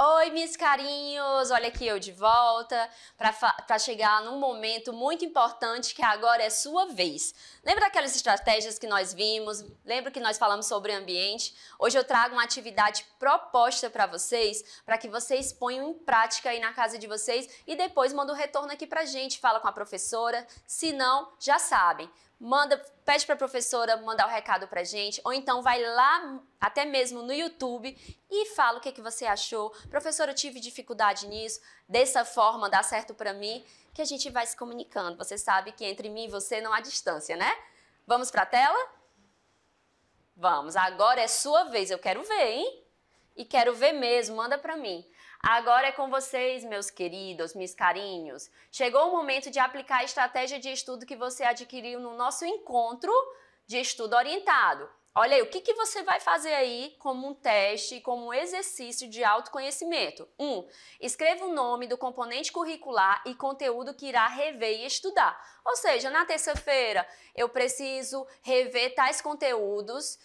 Oh, Oi, meus carinhos, olha aqui eu de volta para chegar num momento muito importante que agora é sua vez. Lembra daquelas estratégias que nós vimos? Lembra que nós falamos sobre ambiente? Hoje eu trago uma atividade proposta para vocês, para que vocês ponham em prática aí na casa de vocês e depois manda o um retorno aqui a gente, fala com a professora, se não, já sabem manda, pede para a professora mandar o um recado para gente, ou então vai lá até mesmo no YouTube e fala o que, que você achou. Professor professora, eu tive dificuldade nisso, dessa forma dá certo para mim, que a gente vai se comunicando. Você sabe que entre mim e você não há distância, né? Vamos para a tela? Vamos, agora é sua vez, eu quero ver, hein? E quero ver mesmo, manda para mim. Agora é com vocês, meus queridos, meus carinhos. Chegou o momento de aplicar a estratégia de estudo que você adquiriu no nosso encontro de estudo orientado. Olha aí, o que, que você vai fazer aí como um teste, como um exercício de autoconhecimento? 1. Um, escreva o nome do componente curricular e conteúdo que irá rever e estudar. Ou seja, na terça-feira eu preciso rever tais conteúdos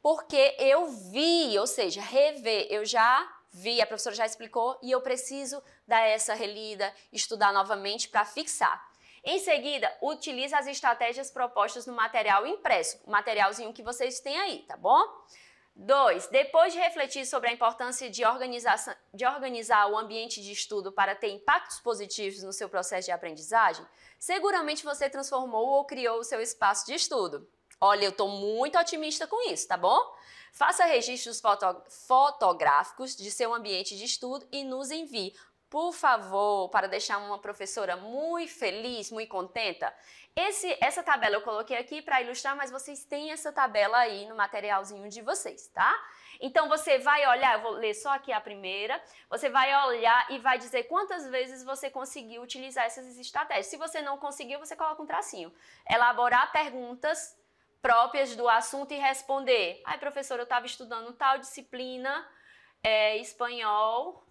porque eu vi, ou seja, rever, eu já vi, a professora já explicou e eu preciso dar essa relida, estudar novamente para fixar. Em seguida, utilize as estratégias propostas no material impresso, o materialzinho que vocês têm aí, tá bom? 2. Depois de refletir sobre a importância de, de, organizar o ambiente de estudo para ter impactos positivos no seu processo de aprendizagem, seguramente você transformou ou criou o seu espaço de estudo. Olha, eu estou muito otimista com isso, tá bom? Faça registros foto fotográficos de seu ambiente de estudo e nos envie por favor, para deixar uma professora muito feliz, muito contenta. Esse, essa tabela eu coloquei aqui para ilustrar, mas vocês têm essa tabela aí no materialzinho de vocês, tá? Então você vai olhar, eu vou ler só aqui a primeira, você vai olhar e vai dizer quantas vezes você conseguiu utilizar essas estratégias. Se você não conseguiu, você coloca um tracinho. Elaborar perguntas próprias do assunto e responder. Ai, professor, eu estava estudando tal disciplina, é, espanhol,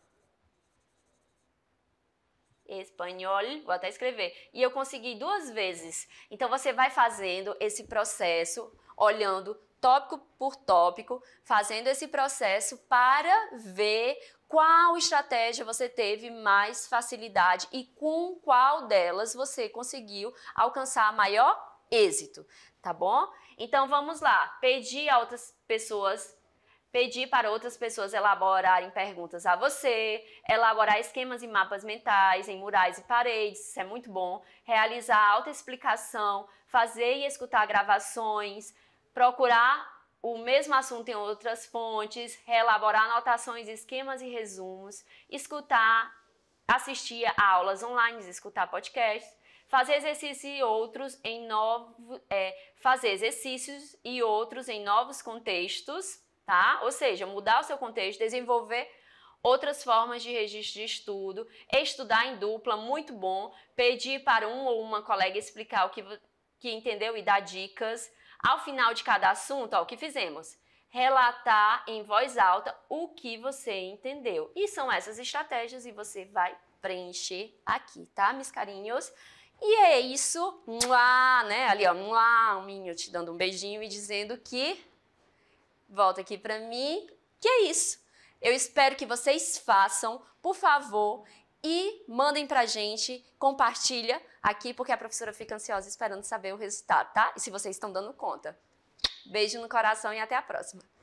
espanhol, vou até escrever, e eu consegui duas vezes. Então você vai fazendo esse processo, olhando tópico por tópico, fazendo esse processo para ver qual estratégia você teve mais facilidade e com qual delas você conseguiu alcançar maior êxito, tá bom? Então vamos lá, pedir a outras pessoas pedir para outras pessoas elaborarem perguntas a você, elaborar esquemas e mapas mentais em murais e paredes, isso é muito bom, realizar autoexplicação, fazer e escutar gravações, procurar o mesmo assunto em outras fontes, reelaborar anotações, esquemas e resumos, escutar, assistir a aulas online, escutar podcasts, fazer exercícios e outros em novos, é, fazer exercícios e outros em novos contextos tá? Ou seja, mudar o seu contexto, desenvolver outras formas de registro de estudo, estudar em dupla, muito bom, pedir para um ou uma colega explicar o que, que entendeu e dar dicas. Ao final de cada assunto, ó, o que fizemos? Relatar em voz alta o que você entendeu. E são essas estratégias e você vai preencher aqui, tá, meus carinhos? E é isso, Mua, né? Ali, ó, Mua, um minho te dando um beijinho e dizendo que volta aqui para mim, que é isso. Eu espero que vocês façam, por favor, e mandem pra gente, compartilha aqui, porque a professora fica ansiosa esperando saber o resultado, tá? E se vocês estão dando conta. Beijo no coração e até a próxima.